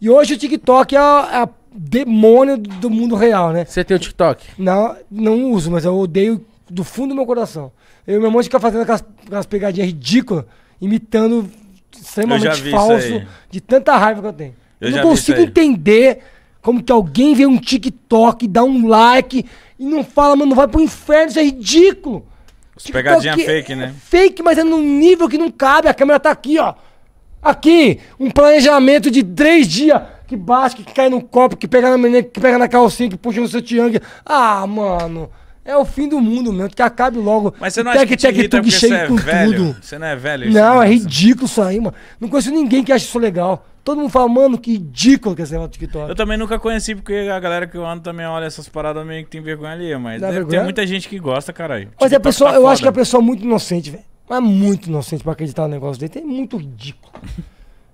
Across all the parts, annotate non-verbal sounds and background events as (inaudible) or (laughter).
E hoje o TikTok é a, a é demônio do mundo real, né? Você tem o TikTok? Não, não uso, mas eu odeio do fundo do meu coração. Eu e meu irmão fica fazendo aquelas, aquelas pegadinhas ridículas, imitando extremamente falso, de tanta raiva que eu tenho. Eu, eu não consigo entender como que alguém vê um TikTok, dá um like e não fala, mano, vai pro inferno, isso é ridículo. Os TikTok pegadinha é fake, né? fake, mas é num nível que não cabe. A câmera tá aqui, ó. Aqui, um planejamento de três dias que bate, que cai no copo, que pega na menina, que pega na calcinha, que puxa no seu tiangue. Ah, mano. É o fim do mundo mesmo, que acabe logo. Mas você não tec, acha que tec, tec, você é com velho? Tudo. Você não é velho? Não, é ridículo isso aí, mano. Não conheço ninguém que acha isso legal. Todo mundo fala, mano, que ridículo que é esse negócio TikTok. Eu também nunca conheci, porque a galera que eu ando também olha essas paradas meio que tem vergonha ali, mas vergonha? tem muita gente que gosta, caralho. Mas tipo, a tá pessoa, tá eu foda. acho que a pessoa é muito inocente, velho. Mas é muito inocente pra acreditar no negócio dele. É muito ridículo. (laughs)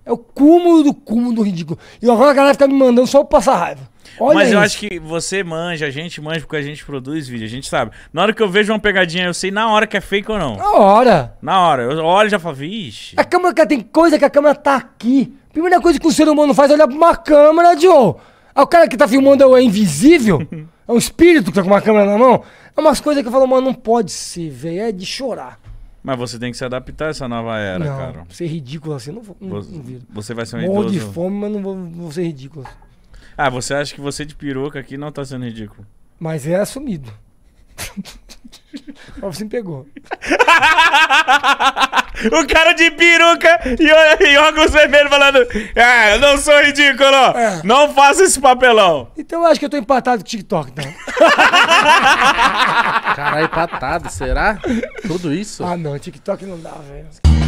É o cúmulo do cúmulo do ridículo. E agora a galera fica me mandando só pra passar raiva. Olha Mas eu isso. acho que você manja, a gente manja porque a gente produz vídeo, a gente sabe. Na hora que eu vejo uma pegadinha, eu sei na hora que é fake ou não. Na hora. Na hora. Eu olho e já falo, vixe. A câmera, tem coisa que a câmera tá aqui. Primeira coisa que um ser humano faz é olhar pra uma câmera, Joe. É o cara que tá filmando é invisível. (laughs) é um espírito que tá com uma câmera na mão. É umas coisas que eu falo, mano, não pode ser, velho. É de chorar. Mas você tem que se adaptar a essa nova era, não, cara. Ser ridículo assim, não, vou, você, não Você vai ser um Morro idoso. de fome, mas não vou, vou, ser ridículo. Ah, você acha que você de peruca aqui não tá sendo ridículo? Mas é assumido. Ó, (laughs) você me pegou. (laughs) o cara de peruca e, óculos vermelhos falando: É, eu não sou ridículo, é. não faça esse papelão. Então eu acho que eu tô empatado com o TikTok, então. (laughs) empatado, será? Tudo isso? Ah, não, TikTok não dá, velho.